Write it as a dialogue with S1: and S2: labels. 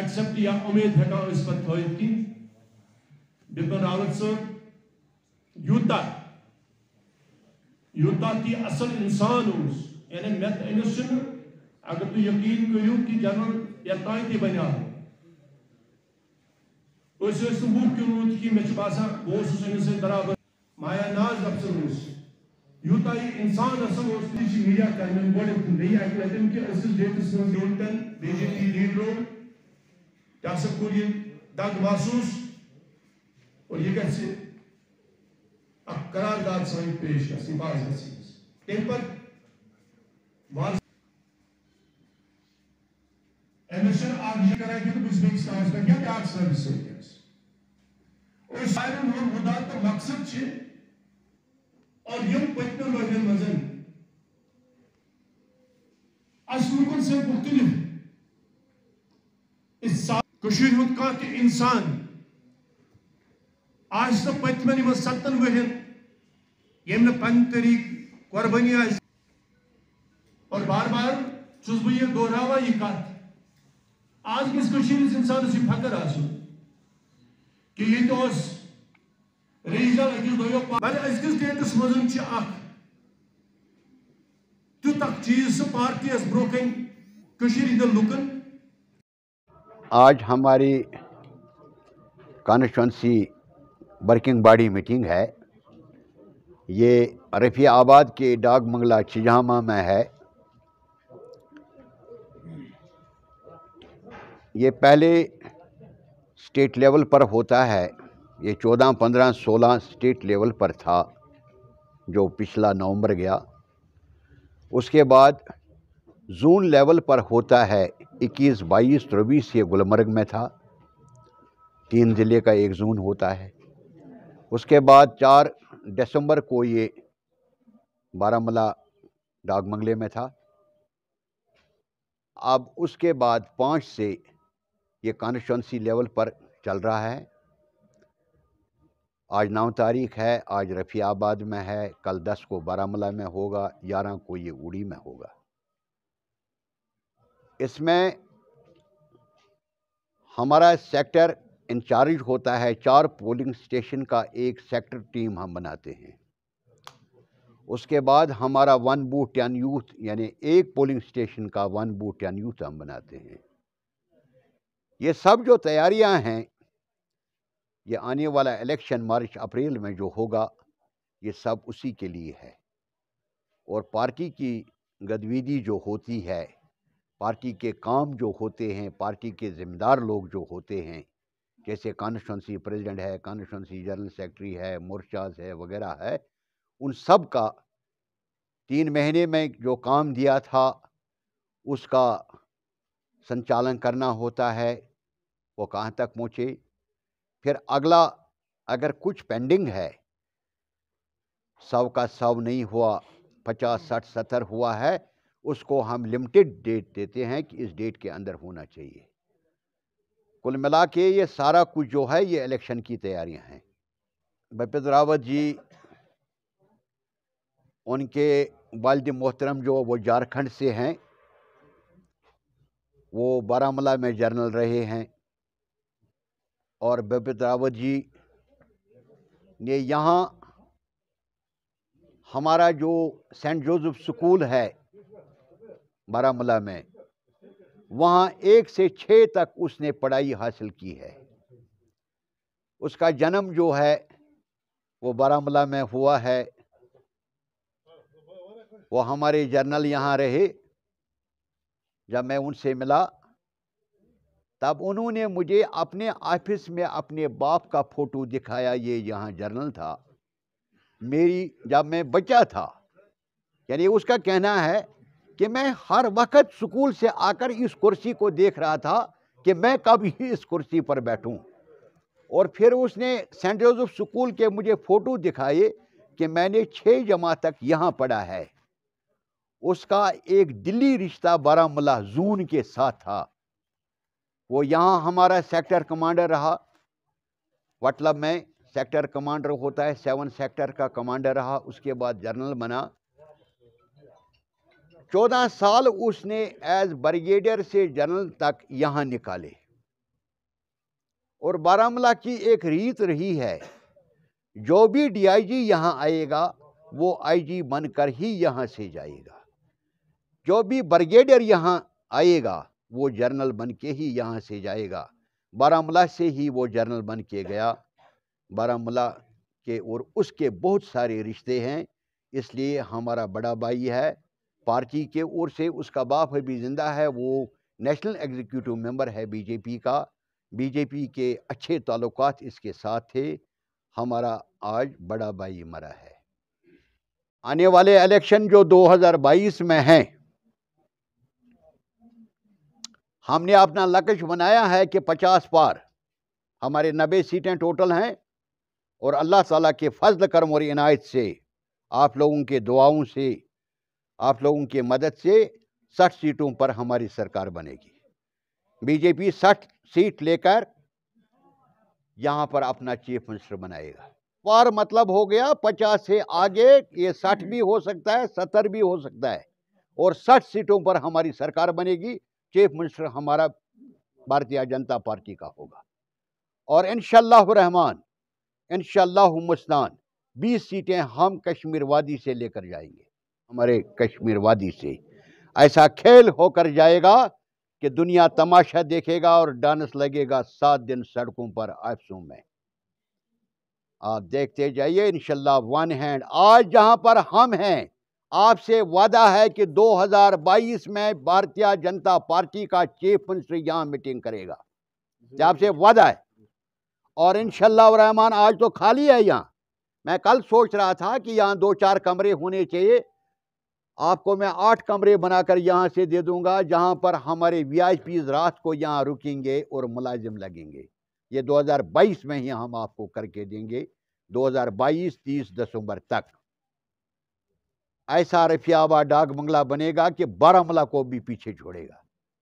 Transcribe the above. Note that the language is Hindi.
S1: एक्सेप्ट या उमेद हेको थोत बिपिन रावत सब यूत यूत ती असल इंसान यानी मे अमिस तो अगर तुम यकीन करो कि जनरल योतान ती बन वह रूद कि मे बसान बहुत अमिस बराबर माया नाज अफसर यूत यह इंसान मीडिया कर्मी गोडे नई अकि लटन कि डेटस मे बीजेपी लीडरों यह हसा कोर यह दंग महसूस और यह गि करारदाद सन पेश गि तम पर एमिशन आगे कराए थे तो कुछ भी स्टार्स का क्या क्या सर्विस एरियाज और सायरन होम होता तो मकसद छे और यम पत्तों लोगों तो कह इंसान आज तो पत्म सत्तन वहन यम न तरीक कुर्बानी और बार बार चुस बह ये यह कत आज किस इंसान यह फकर कि ये तो रीजनल अकिस दो डेटस मज तुत चीज सह पार्टी ब्रोह कन लुकन
S2: आज हमारी कॉन्स्टिटेंसी वर्किंग बॉडी मीटिंग है ये रफ़ी आबाद के डाक मंगला छिजामा में है ये पहले स्टेट लेवल पर होता है ये चौदह पंद्रह सोलह स्टेट लेवल पर था जो पिछला नवंबर गया उसके बाद जोन लेवल पर होता है 21, 22, 24 ये गुलमर्ग में था तीन ज़िले का एक जोन होता है उसके बाद चार दिसंबर को ये बारामला डागमंगले में था अब उसके बाद पाँच से ये कॉन्स्टिटेंसी लेवल पर चल रहा है आज नौ तारीख है आज रफ़ियाबाद में है कल दस को बारामूला में होगा ग्यारह को ये उड़ी में होगा इसमें हमारा सेक्टर इंचार्ज होता है चार पोलिंग स्टेशन का एक सेक्टर टीम हम बनाते हैं उसके बाद हमारा वन बूथ यान यूथ यानी एक पोलिंग स्टेशन का वन बूथ यान यूथ हम बनाते हैं ये सब जो तैयारियां हैं ये आने वाला इलेक्शन मार्च अप्रैल में जो होगा ये सब उसी के लिए है और पार्टी की गतिविधि जो होती है पार्टी के काम जो होते हैं पार्टी के ज़िम्मेदार लोग जो होते हैं जैसे कॉन्स्टिट्यूंसी प्रेसिडेंट है कॉन्स्टिट्यूंसी जनरल सेक्रेटरी है मोर्चाज है वगैरह है उन सब का तीन महीने में जो काम दिया था उसका संचालन करना होता है वो कहाँ तक पहुँचे फिर अगला अगर कुछ पेंडिंग है सौ का सौ नहीं हुआ पचास साठ सत्तर हुआ है उसको हम लिमिटेड डेट देते हैं कि इस डेट के अंदर होना चाहिए कुल मिला के ये सारा कुछ जो है ये इलेक्शन की तैयारियां हैं बपित रावत जी उनके वालद मोहतरम जो वो झारखंड से हैं वो बारामूला में जर्नल रहे हैं और बपित रावत जी ने यहाँ हमारा जो सेंट जोसेफ स्कूल है बारामूला में वहाँ एक से छः तक उसने पढ़ाई हासिल की है उसका जन्म जो है वो बारामूला में हुआ है वो हमारे जर्नल यहाँ रहे जब मैं उनसे मिला तब उन्होंने मुझे अपने ऑफिस में अपने बाप का फ़ोटो दिखाया ये यहाँ जर्नल था मेरी जब मैं बच्चा था यानी उसका कहना है कि मैं हर वक्त स्कूल से आकर इस कुर्सी को देख रहा था कि मैं कब ही इस कुर्सी पर बैठूं और फिर उसने सेंट जोसेफ स्कूल के मुझे फ़ोटो दिखाए कि मैंने छः जमा तक यहाँ पढ़ा है उसका एक दिल्ली रिश्ता बारामूला जून के साथ था वो यहाँ हमारा सेक्टर कमांडर रहा मतलब में सेक्टर कमांडर होता है सेवन सेक्टर का कमांडर रहा उसके बाद जनरल बना चौदह साल उसने एज ब्रिगेडियर से जनरल तक यहाँ निकाले और बारामूला की एक रीत रही है जो भी डीआईजी यहाँ आएगा वो आईजी बनकर ही यहाँ से जाएगा जो भी ब्रिगेडियर यहाँ आएगा वो जर्नल बन के ही यहाँ से जाएगा बारामूला से ही वो जर्नल बन के गया बारामूला के और उसके बहुत सारे रिश्ते हैं इसलिए हमारा बड़ा भाई है पार्टी के ओर से उसका बाप अभी ज़िंदा है वो नेशनल एग्जीक्यूटिव मेंबर है बीजेपी का बीजेपी के अच्छे ताल्लुक इसके साथ थे हमारा आज बड़ा भाई मरा है आने वाले इलेक्शन जो 2022 में हैं हमने अपना लक्ष्य बनाया है कि 50 पार हमारे नबे सीटें टोटल हैं और अल्लाह ताला के फजल करम और इनायत से आप लोगों के दुआओं से आप लोगों की मदद से साठ सीटों पर हमारी सरकार बनेगी बीजेपी साठ सीट लेकर यहाँ पर अपना चीफ मिनिस्टर बनाएगा पार मतलब हो गया पचास से आगे ये साठ भी हो सकता है सत्तर भी हो सकता है और साठ सीटों पर हमारी सरकार बनेगी चीफ मिनिस्टर हमारा भारतीय जनता पार्टी का होगा और इन रहमान इन मुस्तान बीस सीटें हम कश्मीर वादी से लेकर जाएंगे हमारे कश्मीर वादी से ऐसा खेल होकर जाएगा कि दुनिया तमाशा देखेगा और डांस लगेगा सात दिन सड़कों पर आफसों में आप देखते जाइए इनशाला वन हैंड आज जहां पर हम हैं आपसे वादा है कि 2022 में भारतीय जनता पार्टी का चीफ मिनिस्टर यहां मीटिंग करेगा आपसे वादा है और इन रहमान आज तो खाली है यहां मैं कल सोच रहा था कि यहां दो चार कमरे होने चाहिए आपको मैं आठ कमरे बनाकर यहाँ से दे दूंगा जहाँ पर हमारे वी आई पी रात को यहाँ रुकेंगे और मुलाजिम लगेंगे ये 2022 में ही हम आपको करके देंगे 2022 30 दिसंबर तक ऐसा रफियाबा डाक बंगला बनेगा कि बारामूला को भी पीछे छोड़ेगा